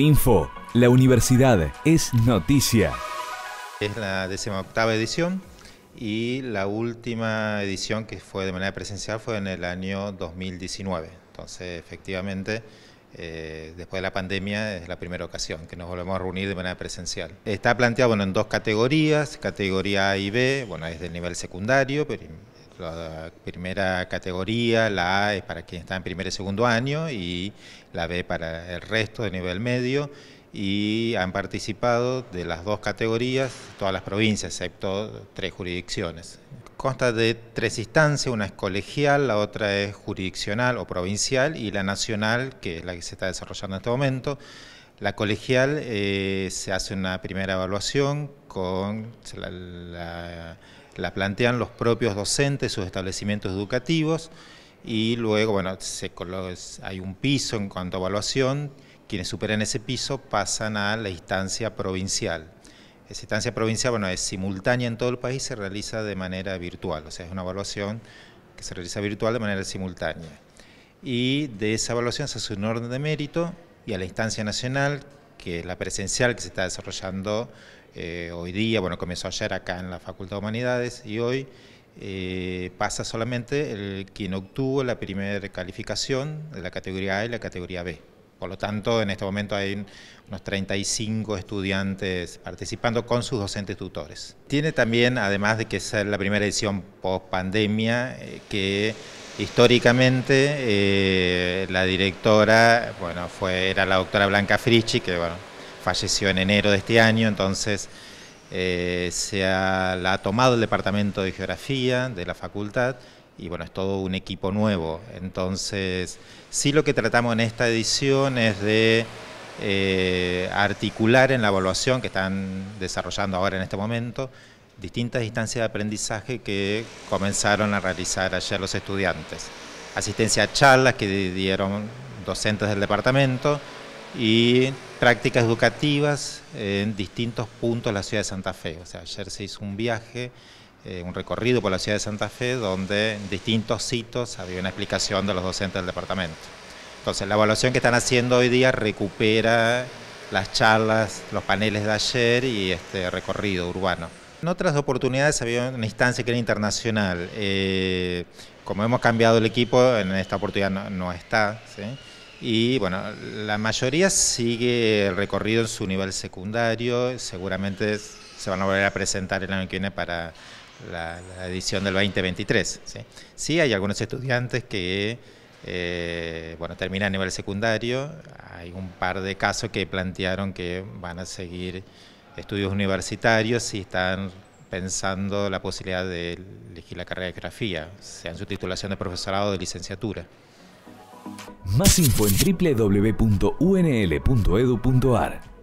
info La universidad es noticia. Es la decimoctava edición y la última edición que fue de manera presencial fue en el año 2019. Entonces, efectivamente, eh, después de la pandemia es la primera ocasión que nos volvemos a reunir de manera presencial. Está planteado bueno, en dos categorías, categoría A y B, bueno, es del nivel secundario, pero la primera categoría, la A es para quien está en primer y segundo año y la B para el resto de nivel medio y han participado de las dos categorías todas las provincias, excepto tres jurisdicciones. Consta de tres instancias, una es colegial, la otra es jurisdiccional o provincial y la nacional, que es la que se está desarrollando en este momento. La colegial eh, se hace una primera evaluación con, la, plantean los propios docentes, sus establecimientos educativos, y luego, bueno, hay un piso en cuanto a evaluación, quienes superan ese piso pasan a la instancia provincial. Esa instancia provincial, bueno, es simultánea en todo el país, se realiza de manera virtual, o sea, es una evaluación que se realiza virtual de manera simultánea. Y de esa evaluación se hace un orden de mérito y a la instancia nacional que la presencial que se está desarrollando eh, hoy día, bueno, comenzó ayer acá en la Facultad de Humanidades y hoy eh, pasa solamente el quien obtuvo la primera calificación de la categoría A y la categoría B. Por lo tanto, en este momento hay unos 35 estudiantes participando con sus docentes tutores. Tiene también, además de que es la primera edición post pandemia, eh, que históricamente eh, la directora bueno fue era la doctora Blanca Frischi que falleció en enero de este año entonces eh, se la ha tomado el departamento de geografía de la facultad y bueno es todo un equipo nuevo entonces sí lo que tratamos en esta edición es de eh, articular en la evaluación que están desarrollando ahora en este momento distintas instancias de aprendizaje que comenzaron a realizar ayer los estudiantes. Asistencia a charlas que dieron docentes del departamento y prácticas educativas en distintos puntos de la ciudad de Santa Fe. O sea, ayer se hizo un viaje, eh, un recorrido por la ciudad de Santa Fe, donde en distintos sitios había una explicación de los docentes del departamento. Entonces, la evaluación que están haciendo hoy día recupera las charlas, los paneles de ayer y este recorrido urbano. En otras oportunidades había una instancia que era internacional. Eh, como hemos cambiado el equipo, en esta oportunidad no, está. Y bueno, la mayoría sigue el recorrido en su nivel secundario. Seguramente se van a volver a presentar el año que viene para la, edición del 2023. ¿sí? hay algunos estudiantes que eh, bueno, terminan a nivel secundario. Hay un par de casos que plantearon que van a seguir estudios universitarios y están pensando la posibilidad de elegir la carrera de grafía, sea en su titulación de profesorado o de licenciatura. Más info en www.unl.edu.ar